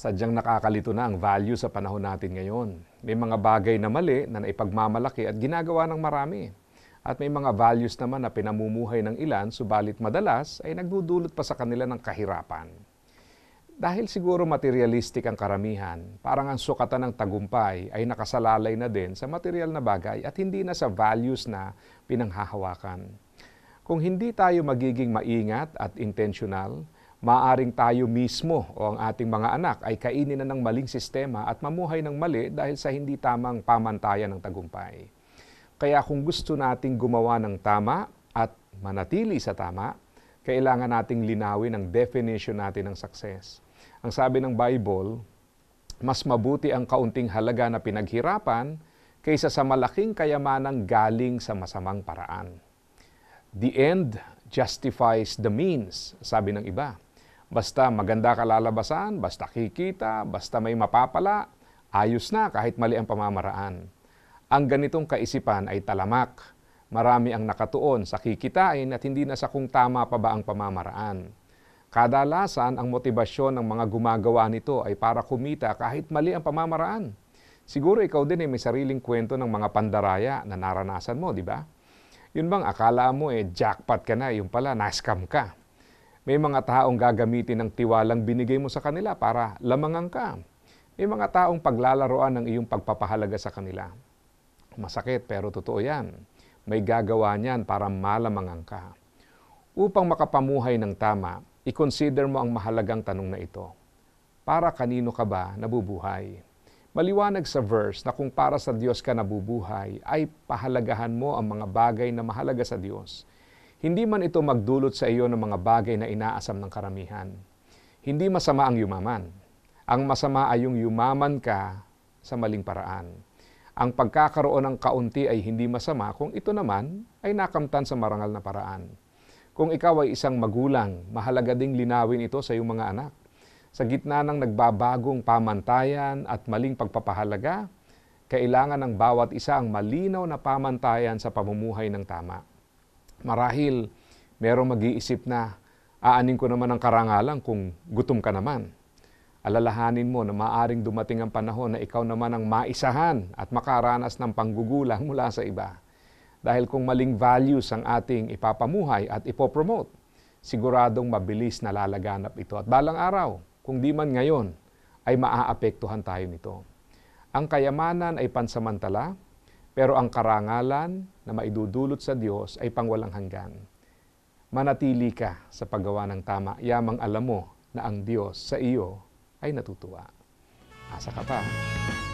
Sadyang nakakalito na ang value sa panahon natin ngayon. May mga bagay na mali na naipagmamalaki at ginagawa ng marami. At may mga values naman na pinamumuhay ng ilan, subalit madalas ay nagdudulot pa sa kanila ng kahirapan. Dahil siguro materialistic ang karamihan, parang ang sukatan ng tagumpay ay nakasalalay na din sa material na bagay at hindi na sa values na pinanghahawakan. Kung hindi tayo magiging maingat at intentional, maaring tayo mismo o ang ating mga anak ay kainin na ng maling sistema at mamuhay ng mali dahil sa hindi tamang pamantayan ng tagumpay. Kaya kung gusto nating gumawa ng tama at manatili sa tama, kailangan nating linawin ang definition natin ng success. Ang sabi ng Bible, mas mabuti ang kaunting halaga na pinaghirapan kaysa sa malaking kayamanang galing sa masamang paraan. The end justifies the means, sabi ng iba. Basta maganda kalalabasan, basta kikita, basta may mapapala, ayos na kahit mali ang pamamaraan. Ang ganitong kaisipan ay talamak. Marami ang nakatuon sa kikitain at hindi na sa kung tama pa ba ang pamamaraan. Kadalasan, ang motibasyon ng mga gumagawa nito ay para kumita kahit mali ang pamamaraan. Siguro ikaw din ay may sariling kwento ng mga pandaraya na naranasan mo, di ba? Yun bang akala mo eh jackpot ka na, yung pala na-scam ka. May mga taong gagamitin ng tiwalang binigay mo sa kanila para lamangan ka. May mga taong paglalaroan ng iyong pagpapahalaga sa kanila. Masakit pero totoo yan. May gagawa niyan para malamangan ka. Upang makapamuhay ng tama, i-consider mo ang mahalagang tanong na ito. Para kanino ka ba nabubuhay? Maliwanag sa verse na kung para sa Diyos ka nabubuhay, ay pahalagahan mo ang mga bagay na mahalaga sa Diyos hindi man ito magdulot sa iyo ng mga bagay na inaasam ng karamihan. Hindi masama ang yumaman. Ang masama ay yung yumaman ka sa maling paraan. Ang pagkakaroon ng kaunti ay hindi masama kung ito naman ay nakamtan sa marangal na paraan. Kung ikaw ay isang magulang, mahalaga ding linawin ito sa iyong mga anak. Sa gitna ng nagbabagong pamantayan at maling pagpapahalaga, kailangan ng bawat isa ang malinaw na pamantayan sa pamumuhay ng tama. Marahil merong mag-iisip na aanin ko naman ang karangalan kung gutom ka naman. Alalahanin mo na maaring dumating ang panahon na ikaw naman ang maisahan at makaranas ng panggugulang mula sa iba. Dahil kung maling values ang ating ipapamuhay at ipopromote, siguradong mabilis na lalaganap ito. At balang araw, kung di man ngayon, ay maaapektuhan tayo nito. Ang kayamanan ay pansamantala, pero ang karangalan na maidudulot sa Diyos ay pangwalang hanggan. Manatili ka sa paggawa ng tama, yamang alam mo na ang Diyos sa iyo ay natutuwa. Asa ka pa.